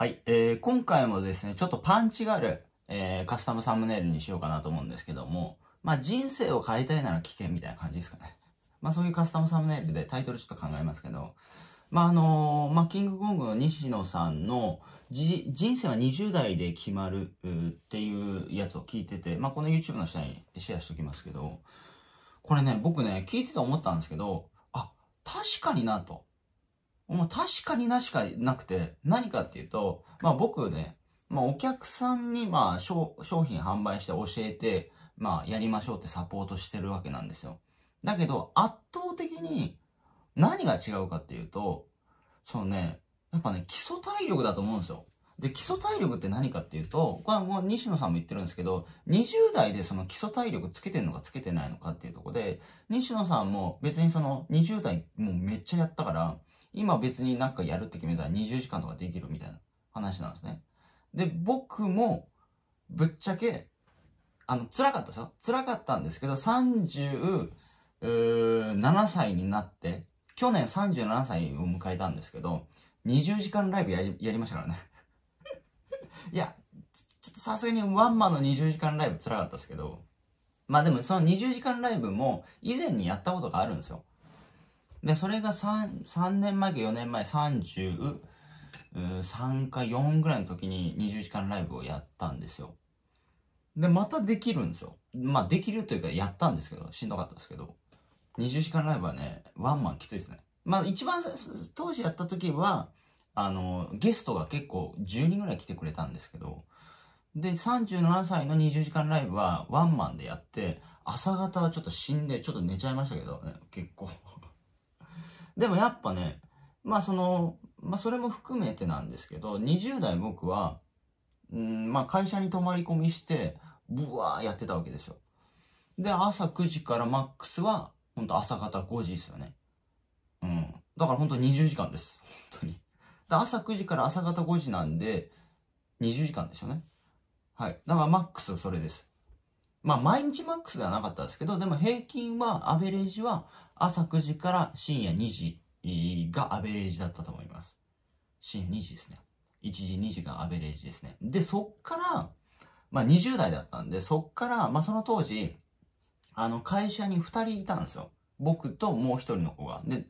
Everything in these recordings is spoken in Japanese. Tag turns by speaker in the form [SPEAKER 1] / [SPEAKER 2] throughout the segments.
[SPEAKER 1] はい、えー、今回もですね、ちょっとパンチがある、えー、カスタムサムネイルにしようかなと思うんですけども、まあ人生を変えたいなら危険みたいな感じですかね。まあそういうカスタムサムネイルでタイトルちょっと考えますけど、まああのー、まあキングコングの西野さんの人生は20代で決まるっていうやつを聞いてて、まあこの YouTube の下にシェアしておきますけど、これね、僕ね、聞いてて思ったんですけど、あ、確かになと。まあ、確かになしかなくて、何かっていうと、まあ僕ね、まあお客さんにまあ商品販売して教えて、まあやりましょうってサポートしてるわけなんですよ。だけど圧倒的に何が違うかっていうと、そのね、やっぱね、基礎体力だと思うんですよ。で、基礎体力って何かっていうと、これはもう西野さんも言ってるんですけど、20代でその基礎体力つけてんのかつけてないのかっていうとこで、西野さんも別にその20代もうめっちゃやったから、今別になんかやるって決めたら20時間とかできるみたいな話なんですね。で、僕も、ぶっちゃけ、あの、辛かったですよ。辛かったんですけど、37歳になって、去年37歳を迎えたんですけど、20時間ライブやりましたからね いや、ちょっとさすがにワンマンの20時間ライブ辛かったですけど、まあでもその20時間ライブも以前にやったことがあるんですよ。で、それが3、3年前か4年前、33か4ぐらいの時に20時間ライブをやったんですよ。で、またできるんですよ。まあ、できるというか、やったんですけど、しんどかったですけど。20時間ライブはね、ワンマンきついですね。まあ、一番、当時やった時は、あの、ゲストが結構10人ぐらい来てくれたんですけど、で、37歳の20時間ライブはワンマンでやって、朝方はちょっと死んで、ちょっと寝ちゃいましたけど、ね、結構でもやっぱね、まあその、まあそれも含めてなんですけど、20代僕は、うん、まあ会社に泊まり込みして、ブワーやってたわけですよ。で、朝9時からマックスは、ほんと朝方5時ですよね。うん。だからほんと20時間です。本当に。で、朝9時から朝方5時なんで、20時間ですよね。はい。だからマックスそれです。まあ毎日マックスではなかったですけど、でも平均は、アベレージは朝9時から深夜2時がアベレージだったと思います。深夜2時ですね。1時、2時がアベレージですね。で、そっから、まあ20代だったんで、そっから、まあその当時、あの会社に2人いたんですよ。僕ともう1人の子が。で、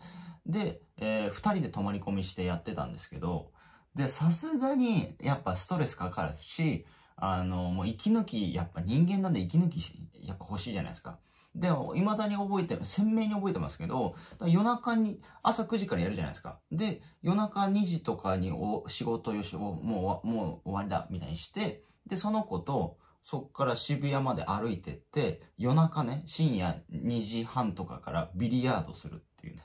[SPEAKER 1] で、えー、2人で泊まり込みしてやってたんですけど、で、さすがにやっぱストレスかかるし、あの、もう息抜き、やっぱ人間なんで息抜き、やっぱ欲しいじゃないですか。でも、未だに覚えて、鮮明に覚えてますけど、夜中に、朝9時からやるじゃないですか。で、夜中2時とかにお仕事よし、おもう、もう終わりだ、みたいにして、で、その子と、そっから渋谷まで歩いてって、夜中ね、深夜2時半とかからビリヤードするっていうね。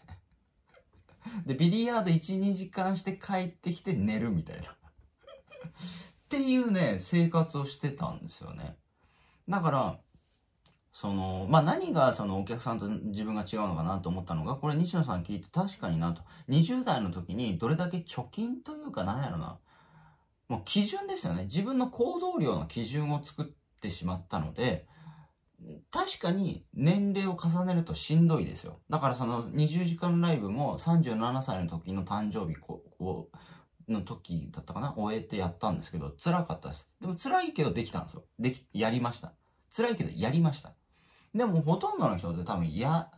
[SPEAKER 1] で、ビリヤード1、2時間して帰ってきて寝るみたいなっていうね、生活をしてたんですよね。だから、その、まあ、何がそのお客さんと自分が違うのかなと思ったのが、これ西野さん聞いて確かになと。20代の時にどれだけ貯金というかなんやろな。もう基準ですよね。自分の行動量の基準を作ってしまったので、確かに年齢を重ねるとしんどいですよ。だからその20時間ライブも37歳の時の誕生日を、の時だったかな終えてやったんですけど、辛かったです。でも辛いけどできたんですよ。でき、やりました。辛いけどやりました。でもほとんどの人って多分や、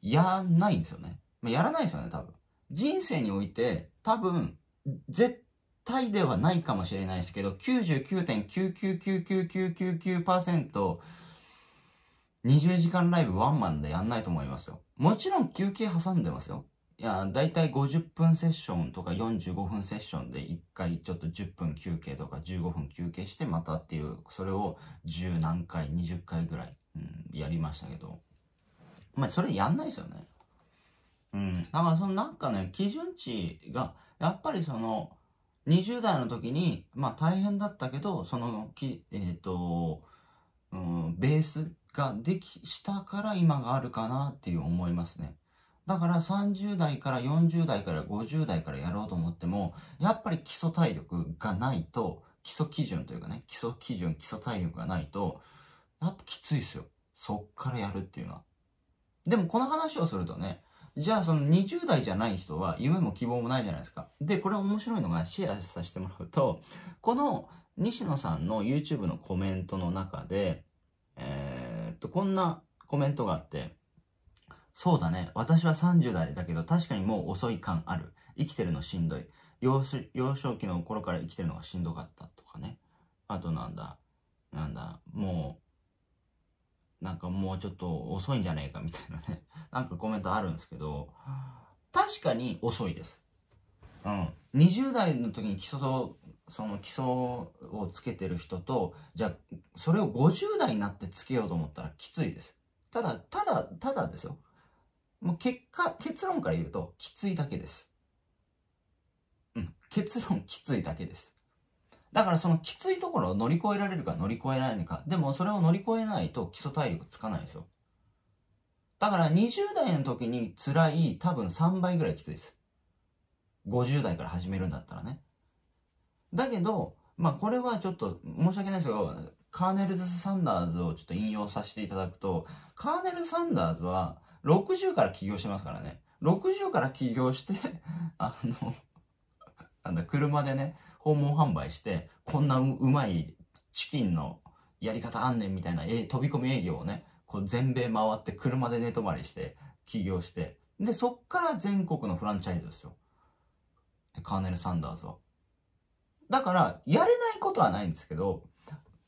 [SPEAKER 1] やないんですよね。まあ、やらないですよね、多分。人生において多分、絶対ではないかもしれないですけど、99.9999999%、20時間ライブワンマンでやんないと思いますよ。もちろん休憩挟んでますよ。いや、だいたい50分セッションとか45分セッションで1回ちょっと10分休憩とか15分休憩してまたっていう、それを10何回、20回ぐらいうん、やりましたけど。まあ、それやんないですよね。うん。だからそのなんかね、基準値が、やっぱりその、20代の時に、まあ大変だったけど、その、きえっ、ー、と、うん、ベースができしたから今があるかなっていう思いますね。だから30代から40代から50代からやろうと思っても、やっぱり基礎体力がないと、基礎基準というかね、基礎基準、基礎体力がないと、やっぱきついですよ。そっからやるっていうのは。でもこの話をするとね、じゃあその20代じゃない人は夢も希望もないじゃないですか。で、これ面白いのがシェアさせてもらうと、この西野さんの YouTube のコメントの中で、えー、っと、こんなコメントがあって、そうだね。私は30代だけど確かにもう遅い感ある。生きてるのしんどい。幼少期の頃から生きてるのがしんどかったとかね。あとなんだ、なんだ、もうなんかもうちょっと遅いんじゃないかみたいなね、なんかコメントあるんですけど、確かに遅いです。うん。20代の時に基礎と、その基礎をつけてる人と、じゃあ、それを50代になってつけようと思ったらきついです。ただ、ただ、ただですよ。もう結果、結論から言うと、きついだけです。うん。結論、きついだけです。だからそのきついところを乗り越えられるか乗り越えられるか。でもそれを乗り越えないと基礎体力つかないですよ。だから20代の時に辛い多分3倍ぐらいきついです。50代から始めるんだったらね。だけど、まあこれはちょっと申し訳ないですけど、カーネルズ・サンダーズをちょっと引用させていただくと、カーネル・サンダーズは60から起業してますからね。60から起業してあのあの、車でね、訪問販売して、こんなうまいチキンのやり方あんねんみたいな、え、飛び込み営業をね、こう全米回って車で寝泊まりして、起業して、で、そっから全国のフランチャイズですよ。カーネル・サンダーズは。だから、やれないことはないんですけど、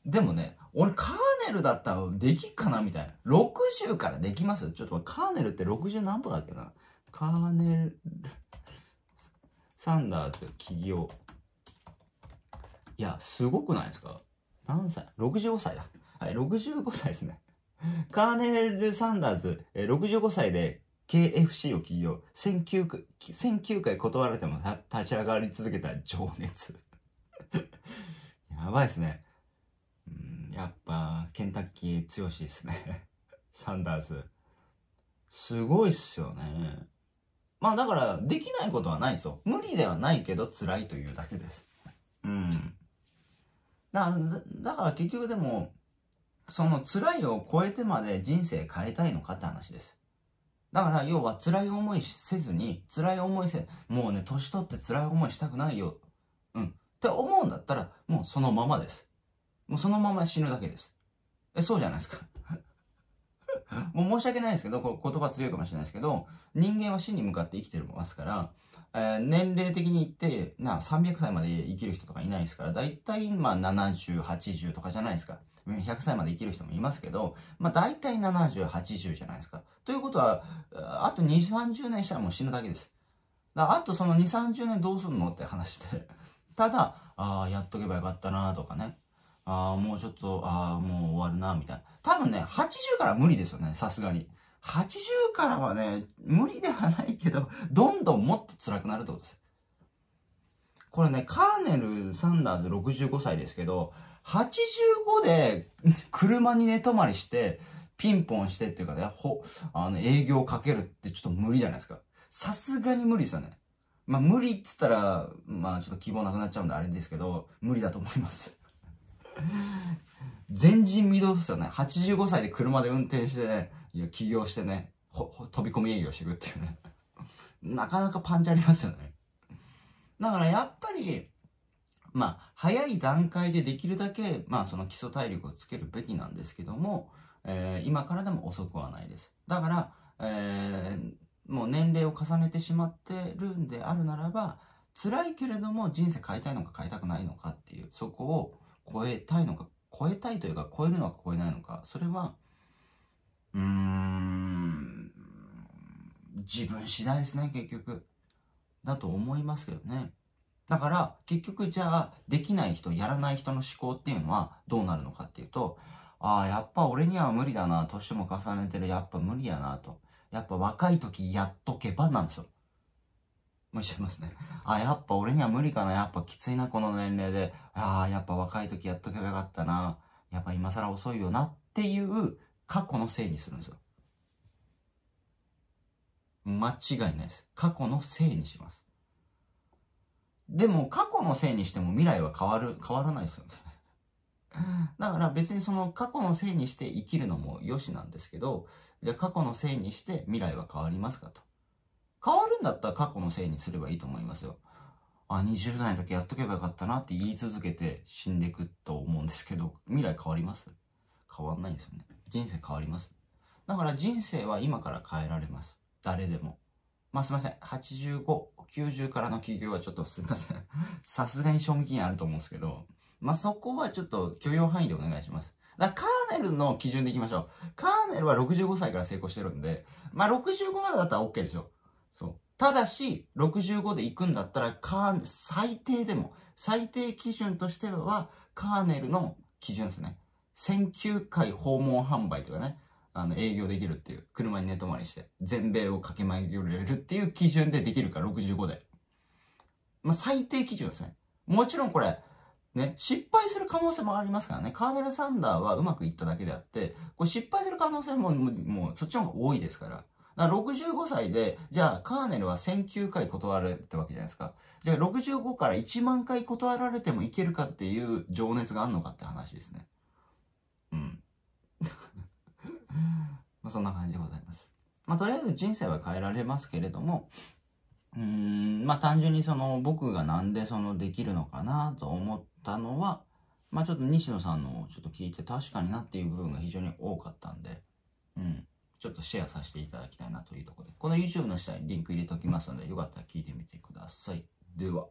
[SPEAKER 1] でもね、俺カーネルだったらできっかなみたいな。60からできますちょっとカーネルって60何歩だっけなカーネル、サンダース起業。いや、すごくないですか何歳 ?65 歳だ。はい、65歳ですね。カーネル・サンダース、え65歳で KFC を起業。1009回、1009回断られても立ち上がり続けた情熱。やばいですね。うん、やっぱ、ケンタッキー強しですね。サンダース。すごいっすよね。まあだから、できないことはないですよ。無理ではないけど辛いというだけです。うん。だだから結局でも、その辛いを超えてまで人生変えたいのかって話です。だから要は辛い思いせずに、辛い思いせ、もうね、年取って辛い思いしたくないよ。うん。って思うんだったら、もうそのままです。もうそのまま死ぬだけです。え、そうじゃないですか。もう申し訳ないんですけど、こ言葉強いかもしれないですけど、人間は死に向かって生きてますから、えー、年齢的に言って、な、300歳まで生きる人とかいないですから、だいたい、まあ、70、80とかじゃないですか。100歳まで生きる人もいますけど、まあ、だいたい70、80じゃないですか。ということは、あと2、30年したらもう死ぬだけです。だあとその2、30年どうすんのって話で、ただ、ああ、やっとけばよかったなとかね、ああ、もうちょっと、ああ、もう終わるな、みたいな。多分ね、80から無理ですよね、さすがに。80からはね、無理ではないけど、どんどんもっと辛くなるってことです。これね、カーネル・サンダーズ65歳ですけど、85で 車に寝泊まりして、ピンポンしてっていうかね、ほ、あの、営業かけるってちょっと無理じゃないですか。さすがに無理ですよね。まあ無理っつったら、まあちょっと希望なくなっちゃうんであれですけど、無理だと思います。全人未到ですよね。85歳で車で運転してね、いや、起業してね、飛び込み営業していくっていうね。なかなかパンチありますよね。だからやっぱり、まあ、早い段階でできるだけ、まあ、その基礎体力をつけるべきなんですけども、えー、今からでも遅くはないです。だから、えー、もう年齢を重ねてしまってるんであるならば、辛いけれども人生変えたいのか変えたくないのかっていう、そこを、超えたいのか超えたいというか超えるのか超えないのかそれはうーん自分次第ですね結局だと思いますけどねだから結局じゃあできない人やらない人の思考っていうのはどうなるのかっていうとああやっぱ俺には無理だな年も重ねてるやっぱ無理やなとやっぱ若い時やっとけばなんですよもう一ますね。あ、やっぱ俺には無理かな。やっぱきついな、この年齢で。ああ、やっぱ若い時やっとけばよかったな。やっぱ今更遅いよなっていう過去のせいにするんですよ。間違いないです。過去のせいにします。でも過去のせいにしても未来は変わる、変わらないですよね。だから別にその過去のせいにして生きるのも良しなんですけど、じゃあ過去のせいにして未来は変わりますかと。変わるんだったら過去のせいにすればいいと思いますよ。あ、20代の時やっとけばよかったなって言い続けて死んでいくと思うんですけど、未来変わります変わんないんですよね。人生変わりますだから人生は今から変えられます。誰でも。まあすいません。85、90からの企業はちょっとすいません。さすがに賞味期限あると思うんですけど、まあそこはちょっと許容範囲でお願いします。だカーネルの基準でいきましょう。カーネルは65歳から成功してるんで、まあ65までだったら OK でしょ。そう。ただし、65で行くんだったら、カー最低でも、最低基準としては、カーネルの基準ですね。選球回訪問販売とかね、あの、営業できるっていう、車に寝泊まりして、全米を駆け巡れるっていう基準でできるから、65で。まあ、最低基準ですね。もちろんこれ、ね、失敗する可能性もありますからね、カーネル・サンダーはうまくいっただけであって、これ失敗する可能性も、もう、もうそっちの方が多いですから。な65歳で、じゃあカーネルは1009回断られてわけじゃないですか。じゃあ65から1万回断られてもいけるかっていう情熱があんのかって話ですね。うん。まあそんな感じでございます。まあとりあえず人生は変えられますけれども、うん、まあ単純にその僕がなんでそのできるのかなと思ったのは、まあちょっと西野さんのちょっと聞いて確かになっていう部分が非常に多かったんで、うん。ちょっとシェアさせていただきたいなというところで、この YouTube の下にリンク入れておきますので、よかったら聞いてみてください。では。